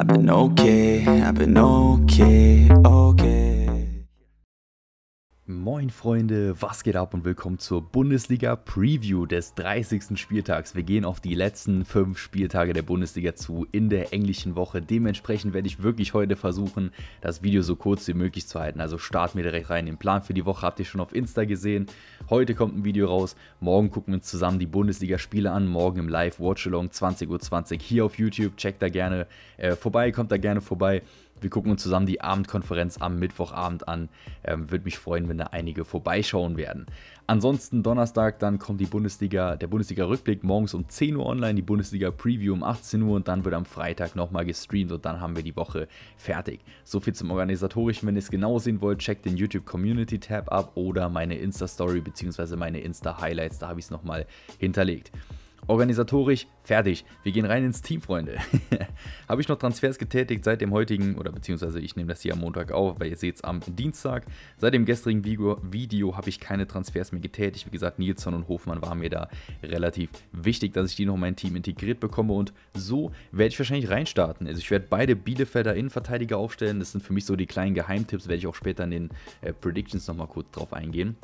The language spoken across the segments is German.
I've been okay, I've been okay, okay Moin Freunde, was geht ab und willkommen zur Bundesliga Preview des 30. Spieltags. Wir gehen auf die letzten fünf Spieltage der Bundesliga zu in der englischen Woche. Dementsprechend werde ich wirklich heute versuchen, das Video so kurz wie möglich zu halten. Also starten wir direkt rein. Den Plan für die Woche habt ihr schon auf Insta gesehen. Heute kommt ein Video raus. Morgen gucken wir uns zusammen die Bundesliga-Spiele an. Morgen im Live Watchalong 20.20 Uhr hier auf YouTube. Checkt da gerne äh, vorbei, kommt da gerne vorbei. Wir gucken uns zusammen die Abendkonferenz am Mittwochabend an. Ähm, Würde mich freuen, wenn da einige vorbeischauen werden. Ansonsten Donnerstag, dann kommt die Bundesliga, der Bundesliga-Rückblick morgens um 10 Uhr online, die Bundesliga-Preview um 18 Uhr und dann wird am Freitag nochmal gestreamt und dann haben wir die Woche fertig. So viel zum Organisatorischen. Wenn ihr es genau sehen wollt, checkt den YouTube Community Tab ab oder meine Insta-Story bzw. meine Insta-Highlights. Da habe ich es nochmal hinterlegt. Organisatorisch fertig. Wir gehen rein ins Team, Freunde. Habe ich noch Transfers getätigt seit dem heutigen, oder beziehungsweise ich nehme das hier am Montag auf, weil ihr seht es am Dienstag. Seit dem gestrigen Video, Video habe ich keine Transfers mehr getätigt. Wie gesagt, Nilsson und Hofmann waren mir da relativ wichtig, dass ich die noch in mein Team integriert bekomme und so werde ich wahrscheinlich reinstarten. Also ich werde beide Bielefelder Innenverteidiger aufstellen. Das sind für mich so die kleinen Geheimtipps, werde ich auch später in den äh, Predictions nochmal kurz drauf eingehen.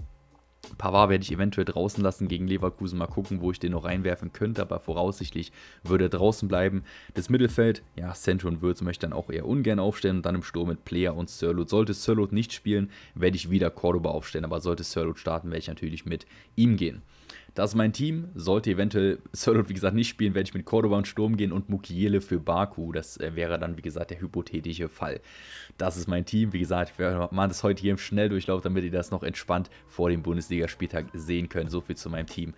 Pavard werde ich eventuell draußen lassen gegen Leverkusen. Mal gucken, wo ich den noch reinwerfen könnte, aber voraussichtlich würde er draußen bleiben. Das Mittelfeld, ja, Sancho und Würz möchte dann auch eher ungern aufstellen und dann im Sturm mit Player und Sirlot. Sollte Sirlot nicht spielen, werde ich wieder Cordoba aufstellen, aber sollte Sirlot starten, werde ich natürlich mit ihm gehen. Das ist mein Team sollte eventuell Sörlot, wie gesagt, nicht spielen, werde ich mit Cordoba und Sturm gehen und Mukiele für Baku. Das äh, wäre dann, wie gesagt, der hypothetische Fall. Das ist mein Team. Wie gesagt, wir machen das heute hier im Schnelldurchlauf, damit ihr das noch entspannt vor dem Bundesligaspieltag sehen könnt. So viel zu meinem Team.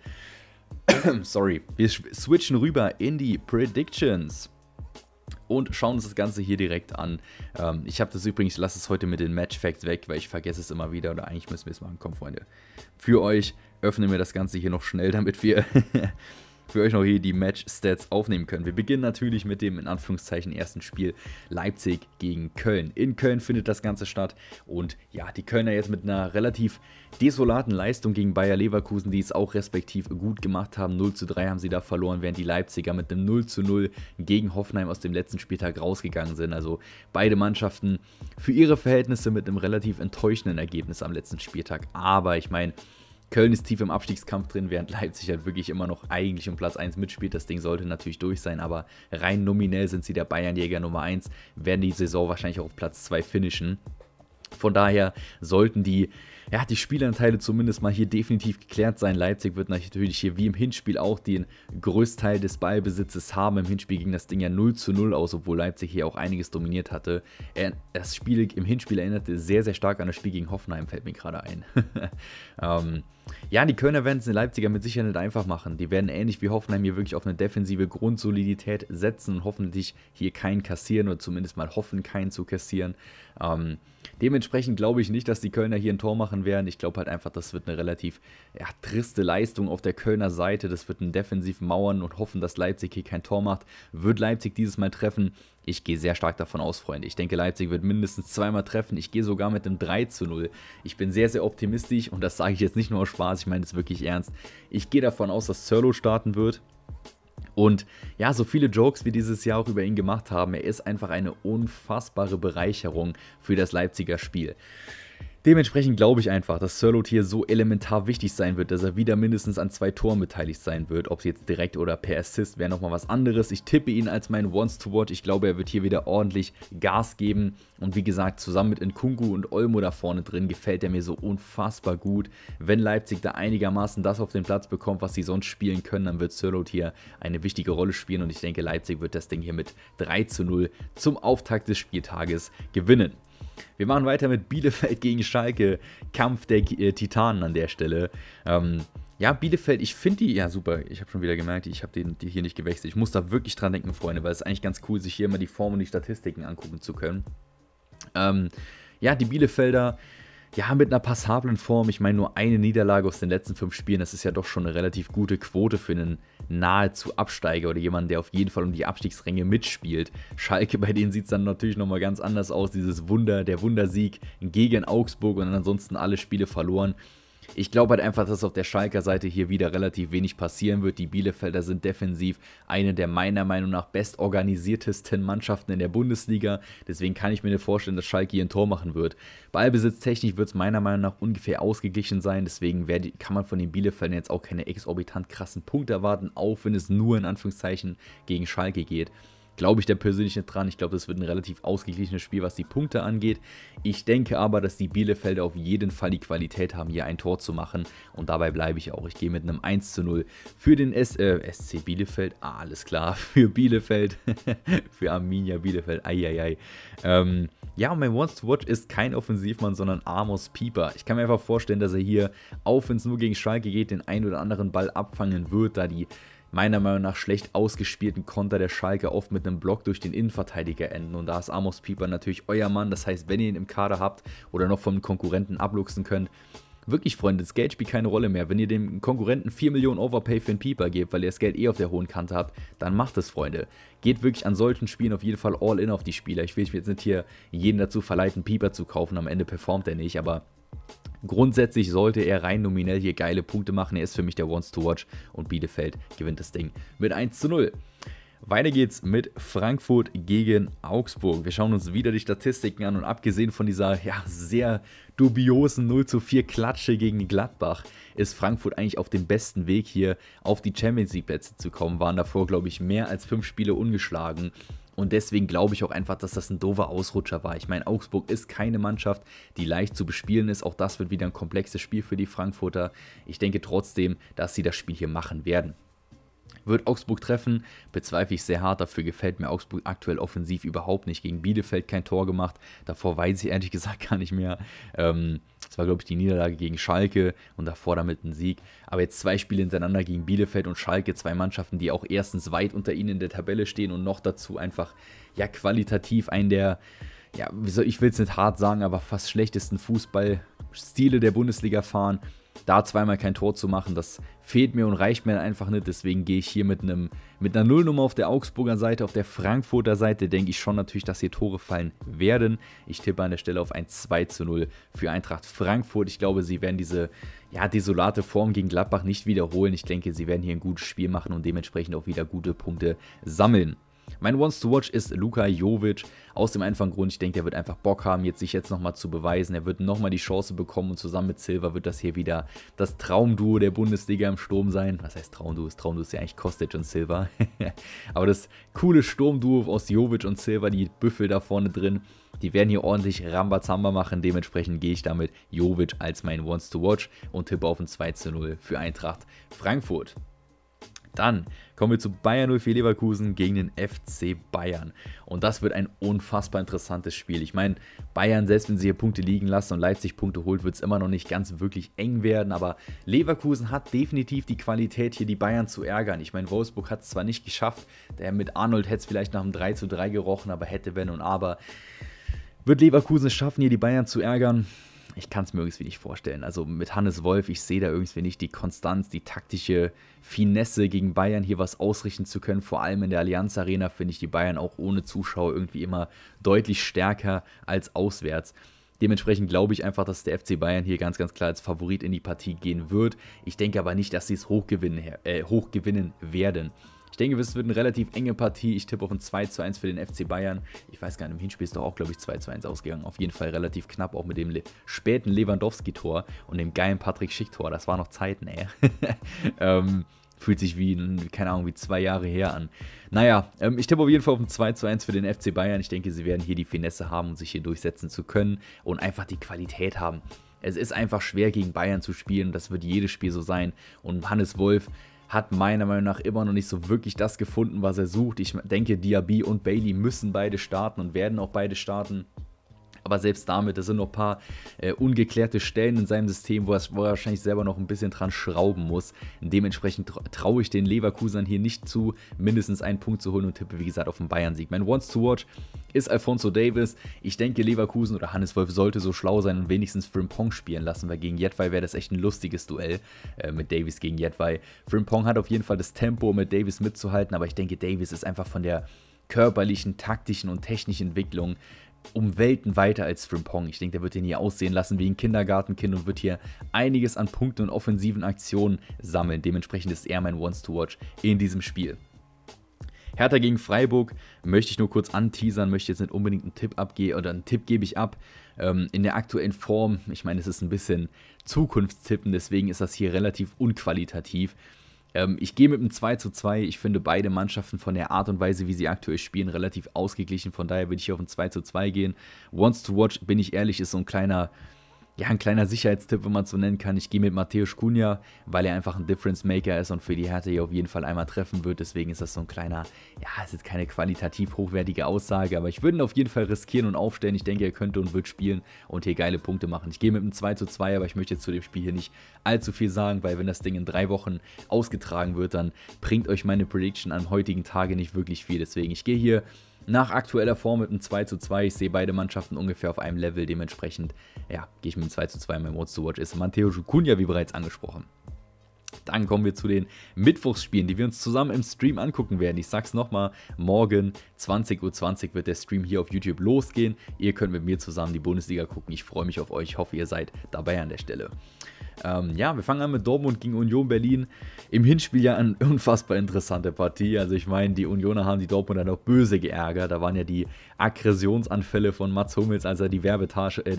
Sorry. Wir switchen rüber in die Predictions und schauen uns das Ganze hier direkt an. Ähm, ich habe das übrigens, lasse es heute mit den Matchfacts weg, weil ich vergesse es immer wieder oder eigentlich müssen wir es machen. Komm, Freunde. Für euch öffnen wir das Ganze hier noch schnell, damit wir für euch noch hier die Match-Stats aufnehmen können. Wir beginnen natürlich mit dem in Anführungszeichen ersten Spiel Leipzig gegen Köln. In Köln findet das Ganze statt und ja, die Kölner jetzt mit einer relativ desolaten Leistung gegen Bayer Leverkusen, die es auch respektiv gut gemacht haben. 0 zu 3 haben sie da verloren, während die Leipziger mit einem 0 zu 0 gegen Hoffenheim aus dem letzten Spieltag rausgegangen sind. Also beide Mannschaften für ihre Verhältnisse mit einem relativ enttäuschenden Ergebnis am letzten Spieltag. Aber ich meine, Köln ist tief im Abstiegskampf drin, während Leipzig halt wirklich immer noch eigentlich um Platz 1 mitspielt. Das Ding sollte natürlich durch sein, aber rein nominell sind sie der Bayernjäger Nummer 1, werden die Saison wahrscheinlich auch auf Platz 2 finishen. Von daher sollten die ja, die Spielanteile zumindest mal hier definitiv geklärt sein. Leipzig wird natürlich hier wie im Hinspiel auch den Größteil des Ballbesitzes haben. Im Hinspiel ging das Ding ja 0 zu 0 aus, obwohl Leipzig hier auch einiges dominiert hatte. Äh, das Spiel im Hinspiel erinnerte sehr, sehr stark an das Spiel gegen Hoffenheim, fällt mir gerade ein. ähm, ja, die Kölner werden es den Leipziger mit Sicherheit nicht einfach machen. Die werden ähnlich wie Hoffenheim hier wirklich auf eine defensive Grundsolidität setzen und hoffentlich hier keinen kassieren oder zumindest mal hoffen, keinen zu kassieren. Ähm, Dementsprechend glaube ich nicht, dass die Kölner hier ein Tor machen werden. Ich glaube halt einfach, das wird eine relativ ja, triste Leistung auf der Kölner Seite. Das wird ein defensiv Mauern und hoffen, dass Leipzig hier kein Tor macht. Wird Leipzig dieses Mal treffen? Ich gehe sehr stark davon aus, Freunde. Ich denke, Leipzig wird mindestens zweimal treffen. Ich gehe sogar mit einem 3 zu 0. Ich bin sehr, sehr optimistisch und das sage ich jetzt nicht nur aus Spaß. Ich meine es wirklich ernst. Ich gehe davon aus, dass Zerlo starten wird. Und ja, so viele Jokes wie dieses Jahr auch über ihn gemacht haben, er ist einfach eine unfassbare Bereicherung für das Leipziger Spiel. Dementsprechend glaube ich einfach, dass Surlot hier so elementar wichtig sein wird, dass er wieder mindestens an zwei Toren beteiligt sein wird. Ob es jetzt direkt oder per Assist wäre nochmal was anderes. Ich tippe ihn als meinen Once to Watch. Ich glaube, er wird hier wieder ordentlich Gas geben. Und wie gesagt, zusammen mit Nkunku und Olmo da vorne drin gefällt er mir so unfassbar gut. Wenn Leipzig da einigermaßen das auf den Platz bekommt, was sie sonst spielen können, dann wird Surlot hier eine wichtige Rolle spielen. Und ich denke, Leipzig wird das Ding hier mit 3 zu 0 zum Auftakt des Spieltages gewinnen. Wir machen weiter mit Bielefeld gegen Schalke. Kampf der äh, Titanen an der Stelle. Ähm, ja, Bielefeld, ich finde die, ja super, ich habe schon wieder gemerkt, ich habe den die hier nicht gewechselt. Ich muss da wirklich dran denken, Freunde, weil es ist eigentlich ganz cool, sich hier immer die Form und die Statistiken angucken zu können. Ähm, ja, die Bielefelder, ja, mit einer passablen Form. Ich meine, nur eine Niederlage aus den letzten fünf Spielen, das ist ja doch schon eine relativ gute Quote für einen nahezu Absteiger oder jemanden, der auf jeden Fall um die Abstiegsränge mitspielt. Schalke, bei denen sieht es dann natürlich nochmal ganz anders aus. Dieses Wunder, der Wundersieg gegen Augsburg und ansonsten alle Spiele verloren. Ich glaube halt einfach, dass auf der Schalker Seite hier wieder relativ wenig passieren wird. Die Bielefelder sind defensiv eine der meiner Meinung nach bestorganisiertesten Mannschaften in der Bundesliga. Deswegen kann ich mir nicht vorstellen, dass Schalke hier ein Tor machen wird. Ballbesitztechnisch wird es meiner Meinung nach ungefähr ausgeglichen sein. Deswegen kann man von den Bielefeldern jetzt auch keine exorbitant krassen Punkte erwarten, auch wenn es nur in Anführungszeichen gegen Schalke geht glaube ich da persönlich nicht dran. Ich glaube, das wird ein relativ ausgeglichenes Spiel, was die Punkte angeht. Ich denke aber, dass die Bielefelder auf jeden Fall die Qualität haben, hier ein Tor zu machen. Und dabei bleibe ich auch. Ich gehe mit einem 1 zu 0 für den S äh, SC Bielefeld. Ah, alles klar, für Bielefeld. für Arminia Bielefeld. Eieiei. Ähm, ja, und mein Wants to Watch ist kein Offensivmann, sondern Amos Pieper. Ich kann mir einfach vorstellen, dass er hier, auch wenn es nur gegen Schalke geht, den einen oder anderen Ball abfangen wird, da die meiner Meinung nach schlecht ausgespielten Konter der Schalke oft mit einem Block durch den Innenverteidiger enden. Und da ist Amos Pieper natürlich euer Mann. Das heißt, wenn ihr ihn im Kader habt oder noch vom Konkurrenten abluchsen könnt, Wirklich, Freunde, das Geld spielt keine Rolle mehr. Wenn ihr dem Konkurrenten 4 Millionen Overpay für einen Pieper gebt, weil ihr das Geld eh auf der hohen Kante habt, dann macht es, Freunde. Geht wirklich an solchen Spielen auf jeden Fall all in auf die Spieler. Ich will jetzt nicht hier jeden dazu verleiten, Pieper zu kaufen. Am Ende performt er nicht, aber Grundsätzlich sollte er rein nominell hier geile Punkte machen. Er ist für mich der Wants to Watch und Bielefeld gewinnt das Ding mit 1 zu 0. Weiter geht's mit Frankfurt gegen Augsburg. Wir schauen uns wieder die Statistiken an und abgesehen von dieser ja, sehr dubiosen 0 zu 4 Klatsche gegen Gladbach ist Frankfurt eigentlich auf dem besten Weg hier auf die Champions League Plätze zu kommen. Waren davor, glaube ich, mehr als fünf Spiele ungeschlagen und deswegen glaube ich auch einfach, dass das ein doofer Ausrutscher war. Ich meine, Augsburg ist keine Mannschaft, die leicht zu bespielen ist. Auch das wird wieder ein komplexes Spiel für die Frankfurter. Ich denke trotzdem, dass sie das Spiel hier machen werden. Wird Augsburg treffen? Bezweifle ich sehr hart. Dafür gefällt mir Augsburg aktuell offensiv überhaupt nicht. Gegen Bielefeld kein Tor gemacht. Davor weiß ich ehrlich gesagt gar nicht mehr. Ähm, das war, glaube ich, die Niederlage gegen Schalke und davor damit ein Sieg. Aber jetzt zwei Spiele hintereinander gegen Bielefeld und Schalke, zwei Mannschaften, die auch erstens weit unter ihnen in der Tabelle stehen und noch dazu einfach ja qualitativ einen der, ja, ich will es nicht hart sagen, aber fast schlechtesten Fußballstile der Bundesliga fahren. Da zweimal kein Tor zu machen, das fehlt mir und reicht mir einfach nicht. Deswegen gehe ich hier mit, einem, mit einer Nullnummer auf der Augsburger Seite. Auf der Frankfurter Seite denke ich schon natürlich, dass hier Tore fallen werden. Ich tippe an der Stelle auf ein 2 zu 0 für Eintracht Frankfurt. Ich glaube, sie werden diese ja, desolate Form gegen Gladbach nicht wiederholen. Ich denke, sie werden hier ein gutes Spiel machen und dementsprechend auch wieder gute Punkte sammeln. Mein Wants to Watch ist Luka Jovic. Aus dem einfachen Grund, ich denke, er wird einfach Bock haben, jetzt sich jetzt nochmal zu beweisen. Er wird nochmal die Chance bekommen und zusammen mit Silva wird das hier wieder das Traumduo der Bundesliga im Sturm sein. Was heißt Traumduo? Das Traumduo ist ja eigentlich Kostic und Silva. Aber das coole Sturmduo aus Jovic und Silva, die Büffel da vorne drin, die werden hier ordentlich Rambazamba machen. Dementsprechend gehe ich damit Jovic als mein Wants to Watch und tippe auf ein 2 zu 0 für Eintracht Frankfurt. Dann kommen wir zu Bayern 04 Leverkusen gegen den FC Bayern. Und das wird ein unfassbar interessantes Spiel. Ich meine, Bayern, selbst wenn sie hier Punkte liegen lassen und Leipzig Punkte holt, wird es immer noch nicht ganz wirklich eng werden. Aber Leverkusen hat definitiv die Qualität, hier die Bayern zu ärgern. Ich meine, Wolfsburg hat es zwar nicht geschafft, der mit Arnold hätte es vielleicht nach einem 3 zu 3 gerochen, aber hätte, wenn und aber. Wird Leverkusen es schaffen, hier die Bayern zu ärgern? ich kann es mir irgendwie nicht vorstellen. Also mit Hannes Wolf, ich sehe da irgendwie nicht die Konstanz, die taktische Finesse gegen Bayern hier was ausrichten zu können. Vor allem in der Allianz Arena finde ich die Bayern auch ohne Zuschauer irgendwie immer deutlich stärker als auswärts. Dementsprechend glaube ich einfach, dass der FC Bayern hier ganz, ganz klar als Favorit in die Partie gehen wird. Ich denke aber nicht, dass sie es hochgewinnen, äh, hochgewinnen werden. Ich denke, es wird eine relativ enge Partie. Ich tippe auf ein 2 zu 1 für den FC Bayern. Ich weiß gar nicht, im Hinspiel ist doch auch, glaube ich, 2 zu 1 ausgegangen. Auf jeden Fall relativ knapp, auch mit dem Le späten Lewandowski-Tor und dem geilen Patrick Schick-Tor. Das war noch Zeit, ne? ähm, fühlt sich wie, keine Ahnung, wie zwei Jahre her an. Naja, ähm, ich tippe auf jeden Fall auf ein 2 zu 1 für den FC Bayern. Ich denke, sie werden hier die Finesse haben, um sich hier durchsetzen zu können und einfach die Qualität haben. Es ist einfach schwer, gegen Bayern zu spielen. Das wird jedes Spiel so sein. Und Hannes Wolf, hat meiner Meinung nach immer noch nicht so wirklich das gefunden, was er sucht. Ich denke, Diaby und Bailey müssen beide starten und werden auch beide starten. Aber selbst damit, da sind noch ein paar äh, ungeklärte Stellen in seinem System, wo er, wo er wahrscheinlich selber noch ein bisschen dran schrauben muss. Dementsprechend traue ich den Leverkusern hier nicht zu, mindestens einen Punkt zu holen und tippe, wie gesagt, auf den Bayern-Sieg. Mein Once to Watch ist Alfonso Davis. Ich denke, Leverkusen oder Hannes Wolf sollte so schlau sein und wenigstens Frimpong spielen lassen, weil gegen Jedwai wäre das echt ein lustiges Duell äh, mit Davis gegen Jedwai. Frimpong hat auf jeden Fall das Tempo, um mit Davis mitzuhalten, aber ich denke, Davis ist einfach von der körperlichen, taktischen und technischen Entwicklung um Welten weiter als Frimpong. Ich denke, der wird den hier aussehen lassen wie ein Kindergartenkind und wird hier einiges an Punkten und offensiven Aktionen sammeln. Dementsprechend ist er mein Once to Watch in diesem Spiel. Hertha gegen Freiburg möchte ich nur kurz anteasern, möchte jetzt nicht unbedingt einen Tipp abgeben oder einen Tipp gebe ich ab. Ähm, in der aktuellen Form, ich meine, es ist ein bisschen Zukunftstippen, deswegen ist das hier relativ unqualitativ. Ähm, ich gehe mit einem 2 zu 2. Ich finde beide Mannschaften von der Art und Weise, wie sie aktuell spielen, relativ ausgeglichen. Von daher würde ich hier auf ein 2 zu 2 gehen. Wants to Watch, bin ich ehrlich, ist so ein kleiner ja, ein kleiner Sicherheitstipp, wenn man es so nennen kann. Ich gehe mit Matthäus Kunja, weil er einfach ein Difference Maker ist und für die Härte hier auf jeden Fall einmal treffen wird. Deswegen ist das so ein kleiner, ja, ist jetzt keine qualitativ hochwertige Aussage, aber ich würde ihn auf jeden Fall riskieren und aufstellen. Ich denke, er könnte und wird spielen und hier geile Punkte machen. Ich gehe mit einem 2 zu 2, aber ich möchte jetzt zu dem Spiel hier nicht allzu viel sagen, weil wenn das Ding in drei Wochen ausgetragen wird, dann bringt euch meine Prediction am heutigen Tage nicht wirklich viel. Deswegen, ich gehe hier nach aktueller Form mit einem 2 zu 2. Ich sehe beide Mannschaften ungefähr auf einem Level. Dementsprechend, ja, gehe ich mit einem 2 zu 2. Mein Watch to Watch ist Matteo Jukunia, wie bereits angesprochen. Dann kommen wir zu den Mittwochsspielen, die wir uns zusammen im Stream angucken werden. Ich sag's nochmal, morgen 20.20 Uhr wird der Stream hier auf YouTube losgehen. Ihr könnt mit mir zusammen die Bundesliga gucken. Ich freue mich auf euch. Ich hoffe, ihr seid dabei an der Stelle. Ähm, ja, wir fangen an mit Dortmund gegen Union Berlin. Im Hinspiel ja eine unfassbar interessante Partie. Also ich meine, die Unioner haben die Dortmunder noch böse geärgert. Da waren ja die Aggressionsanfälle von Mats Hummels, als er die äh,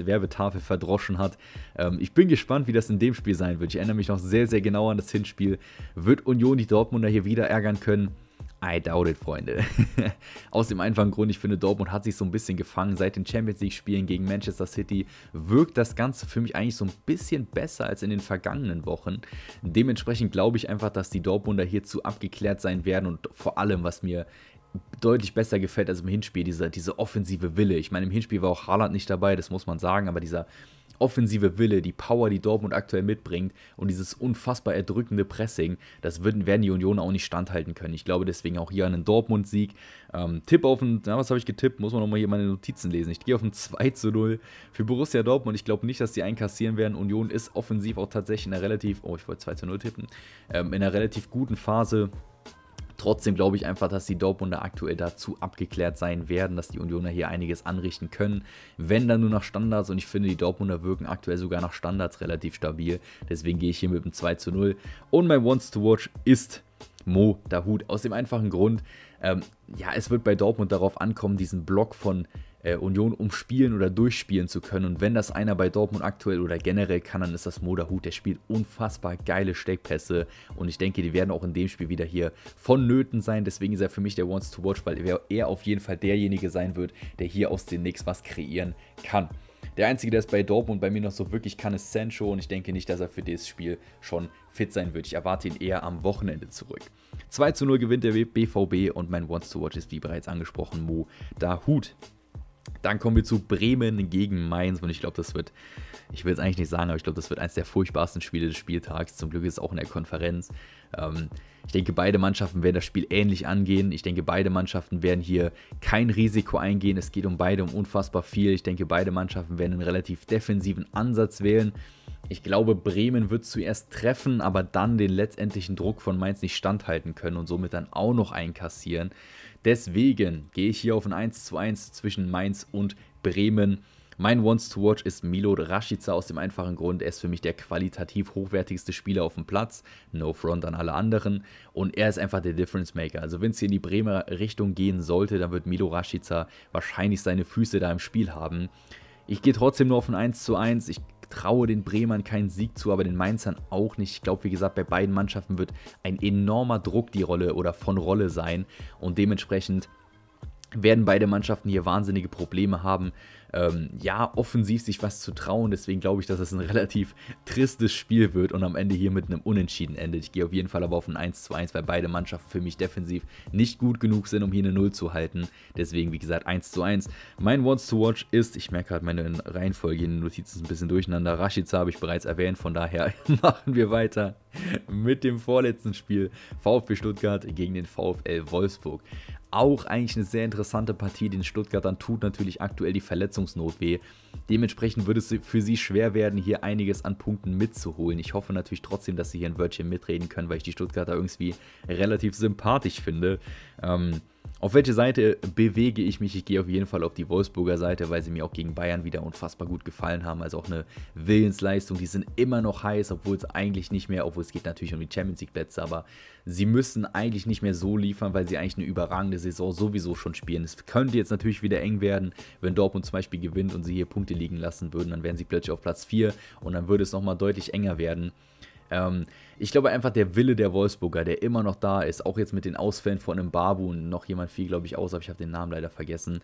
Werbetafel verdroschen hat. Ähm, ich bin gespannt, wie das in dem Spiel sein wird. Ich erinnere mich noch sehr, sehr genau an das Hinspiel. Wird Union die Dortmunder hier wieder ärgern können? I doubt it, Freunde. Aus dem einfachen Grund, ich finde, Dortmund hat sich so ein bisschen gefangen. Seit den Champions League-Spielen gegen Manchester City wirkt das Ganze für mich eigentlich so ein bisschen besser als in den vergangenen Wochen. Dementsprechend glaube ich einfach, dass die Dortmunder hierzu abgeklärt sein werden und vor allem, was mir deutlich besser gefällt als im Hinspiel, dieser, diese offensive Wille. Ich meine, im Hinspiel war auch Haaland nicht dabei, das muss man sagen, aber dieser offensive Wille, die Power, die Dortmund aktuell mitbringt und dieses unfassbar erdrückende Pressing, das würden, werden die Union auch nicht standhalten können. Ich glaube deswegen auch hier einen Dortmund-Sieg. Ähm, Tipp auf ein, na, was habe ich getippt? Muss man nochmal hier meine Notizen lesen. Ich gehe auf ein 2 zu 0 für Borussia Dortmund. Ich glaube nicht, dass die einkassieren werden. Union ist offensiv auch tatsächlich in einer relativ, oh, ich wollte 2 zu 0 tippen, ähm, in einer relativ guten Phase. Trotzdem glaube ich einfach, dass die Dortmunder aktuell dazu abgeklärt sein werden, dass die Unioner hier einiges anrichten können. Wenn dann nur nach Standards und ich finde, die Dortmunder wirken aktuell sogar nach Standards relativ stabil. Deswegen gehe ich hier mit dem 2 zu 0. Und mein Wants to Watch ist Mo Dahut. Aus dem einfachen Grund, ähm, ja, es wird bei Dortmund darauf ankommen, diesen Block von äh, Union umspielen oder durchspielen zu können. Und wenn das einer bei Dortmund aktuell oder generell kann, dann ist das Moderhut. Der spielt unfassbar geile Steckpässe und ich denke, die werden auch in dem Spiel wieder hier vonnöten sein. Deswegen ist er für mich der Wants to Watch, weil er auf jeden Fall derjenige sein wird, der hier aus dem Nix was kreieren kann. Der Einzige, der es bei Dortmund bei mir noch so wirklich kann, ist Sancho und ich denke nicht, dass er für dieses Spiel schon fit sein wird. Ich erwarte ihn eher am Wochenende zurück. 2 zu 0 gewinnt der BVB und mein Wants to Watch ist wie bereits angesprochen Mo Dahut. Dann kommen wir zu Bremen gegen Mainz und ich glaube, das wird, ich will es eigentlich nicht sagen, aber ich glaube, das wird eines der furchtbarsten Spiele des Spieltags. Zum Glück ist es auch in der Konferenz. Ähm, ich denke, beide Mannschaften werden das Spiel ähnlich angehen. Ich denke, beide Mannschaften werden hier kein Risiko eingehen. Es geht um beide um unfassbar viel. Ich denke, beide Mannschaften werden einen relativ defensiven Ansatz wählen. Ich glaube, Bremen wird zuerst treffen, aber dann den letztendlichen Druck von Mainz nicht standhalten können und somit dann auch noch einkassieren. Deswegen gehe ich hier auf ein 1 zu 1 zwischen Mainz und Bremen. Mein Wants to Watch ist Milo Rashica aus dem einfachen Grund, er ist für mich der qualitativ hochwertigste Spieler auf dem Platz, no front an alle anderen und er ist einfach der Difference Maker. Also wenn es hier in die Bremer Richtung gehen sollte, dann wird Milo Rashica wahrscheinlich seine Füße da im Spiel haben. Ich gehe trotzdem nur auf ein 1 zu 1, ich traue den Bremern keinen Sieg zu, aber den Mainzern auch nicht. Ich glaube, wie gesagt, bei beiden Mannschaften wird ein enormer Druck die Rolle oder von Rolle sein und dementsprechend werden beide Mannschaften hier wahnsinnige Probleme haben ähm, ja, offensiv sich was zu trauen. Deswegen glaube ich, dass es ein relativ tristes Spiel wird und am Ende hier mit einem Unentschieden endet. Ich gehe auf jeden Fall aber auf ein 1 zu 1, weil beide Mannschaften für mich defensiv nicht gut genug sind, um hier eine 0 zu halten. Deswegen, wie gesagt, 1 zu 1. Mein Wants to Watch ist, ich merke gerade meine Reihenfolge in den Notizen ein bisschen durcheinander. Rashica habe ich bereits erwähnt, von daher machen wir weiter. mit dem vorletzten Spiel VfB Stuttgart gegen den VfL Wolfsburg. Auch eigentlich eine sehr interessante Partie, den Stuttgartern tut natürlich aktuell die Verletzungsnot weh. Dementsprechend würde es für sie schwer werden, hier einiges an Punkten mitzuholen. Ich hoffe natürlich trotzdem, dass sie hier ein Wörtchen mitreden können, weil ich die Stuttgarter irgendwie relativ sympathisch finde. Ähm, auf welche Seite bewege ich mich? Ich gehe auf jeden Fall auf die Wolfsburger Seite, weil sie mir auch gegen Bayern wieder unfassbar gut gefallen haben. Also auch eine Willensleistung. Die sind immer noch heiß, obwohl es eigentlich nicht mehr, obwohl es geht natürlich um die Champions League-Plätze, aber sie müssen eigentlich nicht mehr so liefern, weil sie eigentlich eine überragende Saison sowieso schon spielen. Es könnte jetzt natürlich wieder eng werden, wenn Dortmund zum Beispiel gewinnt und sie hier Punkte liegen lassen würden. Dann wären sie plötzlich auf Platz 4 und dann würde es nochmal deutlich enger werden. Ähm, ich glaube einfach der Wille der Wolfsburger, der immer noch da ist, auch jetzt mit den Ausfällen von Mbabu und noch jemand fiel, glaube ich, aus, aber ich habe den Namen leider vergessen.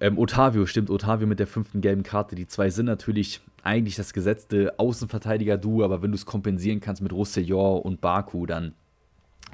Ähm, Otavio, stimmt, Otavio mit der fünften gelben Karte. Die zwei sind natürlich eigentlich das gesetzte Außenverteidiger-Duo, aber wenn du es kompensieren kannst mit Roussillon und Baku, dann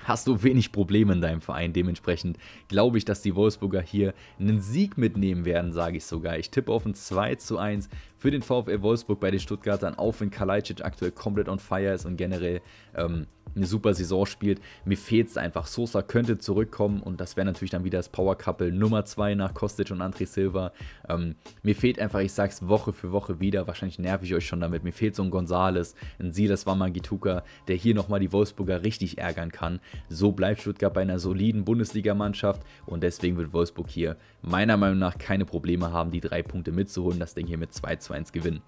hast du wenig Probleme in deinem Verein. Dementsprechend glaube ich, dass die Wolfsburger hier einen Sieg mitnehmen werden, sage ich sogar. Ich tippe auf ein 2 zu 1 für den VfL Wolfsburg bei den Stuttgartern, auch wenn Kalajdzic aktuell komplett on fire ist und generell ähm, eine super Saison spielt. Mir fehlt es einfach. Sosa könnte zurückkommen und das wäre natürlich dann wieder das Power Couple Nummer 2 nach Kostic und André Silva. Ähm, mir fehlt einfach, ich sage es Woche für Woche wieder, wahrscheinlich nerv ich euch schon damit. Mir fehlt so ein Gonzales, ein Silas Wamangituka, der hier nochmal die Wolfsburger richtig ärgern kann. So bleibt Stuttgart bei einer soliden Bundesligamannschaft und deswegen wird Wolfsburg hier meiner Meinung nach keine Probleme haben, die drei Punkte mitzuholen, das Ding hier mit 2 2 1 gewinnen.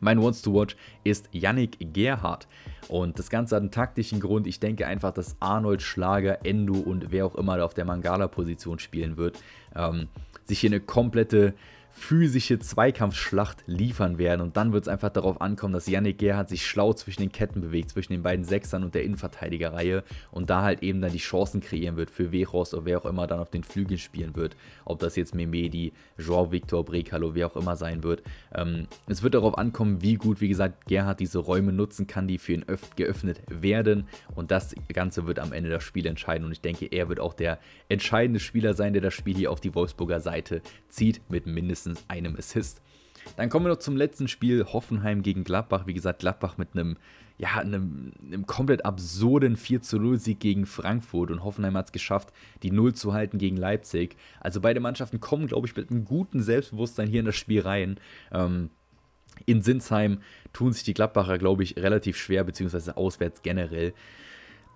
Mein Wants to Watch ist Yannick Gerhardt. Und das Ganze hat einen taktischen Grund. Ich denke einfach, dass Arnold Schlager, Endo und wer auch immer da auf der Mangala-Position spielen wird, ähm, sich hier eine komplette physische Zweikampfschlacht liefern werden. Und dann wird es einfach darauf ankommen, dass Yannick Gerhardt sich schlau zwischen den Ketten bewegt, zwischen den beiden Sechsern und der Innenverteidigerreihe und da halt eben dann die Chancen kreieren wird für Veros oder wer auch immer dann auf den Flügeln spielen wird. Ob das jetzt Memedi, jean Victor, Brekalo, wer auch immer sein wird. Ähm, es wird darauf ankommen, wie gut, wie gesagt, Gerhardt diese Räume nutzen kann, die für ihn geöffnet werden. Und das Ganze wird am Ende das Spiel entscheiden. Und ich denke, er wird auch der entscheidende Spieler sein, der das Spiel hier auf die Wolfsburger Seite zieht mit mindestens mindestens einem Assist. Dann kommen wir noch zum letzten Spiel, Hoffenheim gegen Gladbach. Wie gesagt, Gladbach mit einem, ja, einem, einem komplett absurden 4 0 Sieg gegen Frankfurt und Hoffenheim hat es geschafft, die 0 zu halten gegen Leipzig. Also beide Mannschaften kommen, glaube ich, mit einem guten Selbstbewusstsein hier in das Spiel rein. Ähm, in Sinsheim tun sich die Gladbacher, glaube ich, relativ schwer, beziehungsweise auswärts generell.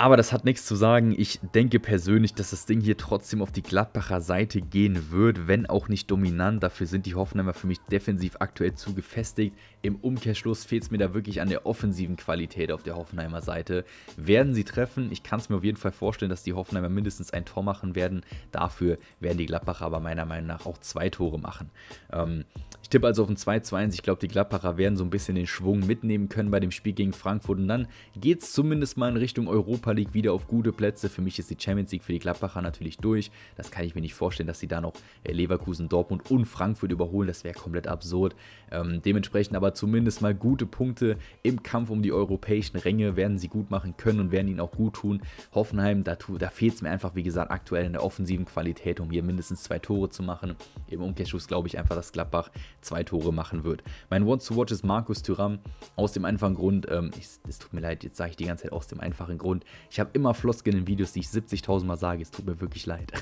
Aber das hat nichts zu sagen. Ich denke persönlich, dass das Ding hier trotzdem auf die Gladbacher Seite gehen wird, wenn auch nicht dominant. Dafür sind die Hoffenheimer für mich defensiv aktuell zu gefestigt. Im Umkehrschluss fehlt es mir da wirklich an der offensiven Qualität auf der Hoffenheimer Seite. Werden sie treffen? Ich kann es mir auf jeden Fall vorstellen, dass die Hoffenheimer mindestens ein Tor machen werden. Dafür werden die Gladbacher aber meiner Meinung nach auch zwei Tore machen. Ähm, ich tippe also auf ein 2-2-1. Ich glaube, die Gladbacher werden so ein bisschen den Schwung mitnehmen können bei dem Spiel gegen Frankfurt. Und dann geht es zumindest mal in Richtung Europa Europa League wieder auf gute Plätze. Für mich ist die Champions League für die Gladbacher natürlich durch. Das kann ich mir nicht vorstellen, dass sie da noch äh, Leverkusen, Dortmund und Frankfurt überholen. Das wäre komplett absurd. Ähm, dementsprechend aber zumindest mal gute Punkte im Kampf um die europäischen Ränge werden sie gut machen können und werden ihnen auch gut tun. Hoffenheim, da, da fehlt es mir einfach, wie gesagt, aktuell in der offensiven Qualität, um hier mindestens zwei Tore zu machen. Im Umkehrschluss glaube ich einfach, dass Gladbach zwei Tore machen wird. Mein One to Watch ist Markus Thüram aus dem einfachen Grund, ähm, es tut mir leid, jetzt sage ich die ganze Zeit aus dem einfachen Grund, ich habe immer Floskeln in Videos, die ich 70.000 Mal sage. Es tut mir wirklich leid.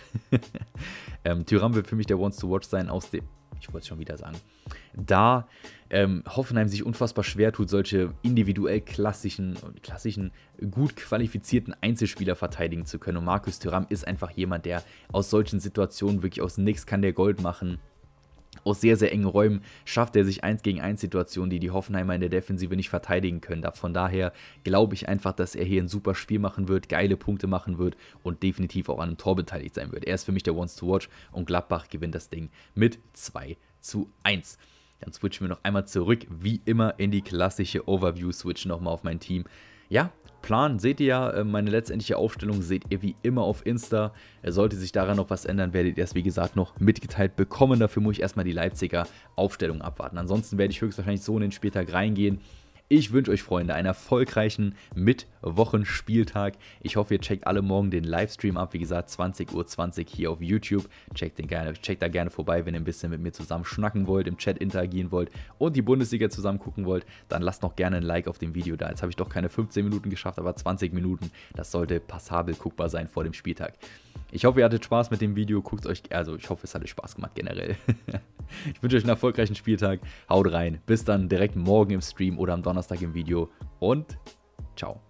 ähm, Tyram wird für mich der Wants to Watch sein aus dem. Ich wollte es schon wieder sagen. Da ähm, Hoffenheim sich unfassbar schwer tut, solche individuell klassischen, klassischen, gut qualifizierten Einzelspieler verteidigen zu können. Und Markus Thuram ist einfach jemand, der aus solchen Situationen wirklich aus nichts kann der Gold machen aus sehr, sehr engen Räumen schafft er sich 1 gegen 1 Situationen, die die Hoffenheimer in der Defensive nicht verteidigen können. Von daher glaube ich einfach, dass er hier ein super Spiel machen wird, geile Punkte machen wird und definitiv auch an einem Tor beteiligt sein wird. Er ist für mich der Ones to Watch und Gladbach gewinnt das Ding mit 2 zu 1. Dann switchen wir noch einmal zurück, wie immer in die klassische Overview, switch nochmal auf mein Team. Ja, Plan seht ihr ja, äh, meine letztendliche Aufstellung seht ihr wie immer auf Insta. Äh, sollte sich daran noch was ändern, werdet ihr es wie gesagt noch mitgeteilt bekommen. Dafür muss ich erstmal die Leipziger Aufstellung abwarten. Ansonsten werde ich höchstwahrscheinlich so in den Spieltag reingehen ich wünsche euch, Freunde, einen erfolgreichen Mittwochenspieltag. Ich hoffe, ihr checkt alle morgen den Livestream ab. Wie gesagt, 20.20 Uhr hier auf YouTube. Checkt, den gerne, checkt da gerne vorbei, wenn ihr ein bisschen mit mir zusammen schnacken wollt, im Chat interagieren wollt und die Bundesliga zusammen gucken wollt. Dann lasst noch gerne ein Like auf dem Video da. Jetzt habe ich doch keine 15 Minuten geschafft, aber 20 Minuten. Das sollte passabel guckbar sein vor dem Spieltag. Ich hoffe, ihr hattet Spaß mit dem Video. Guckt euch, also ich hoffe, es hat euch Spaß gemacht generell. ich wünsche euch einen erfolgreichen Spieltag. Haut rein. Bis dann direkt morgen im Stream oder am Donnerstag im Video. Und ciao.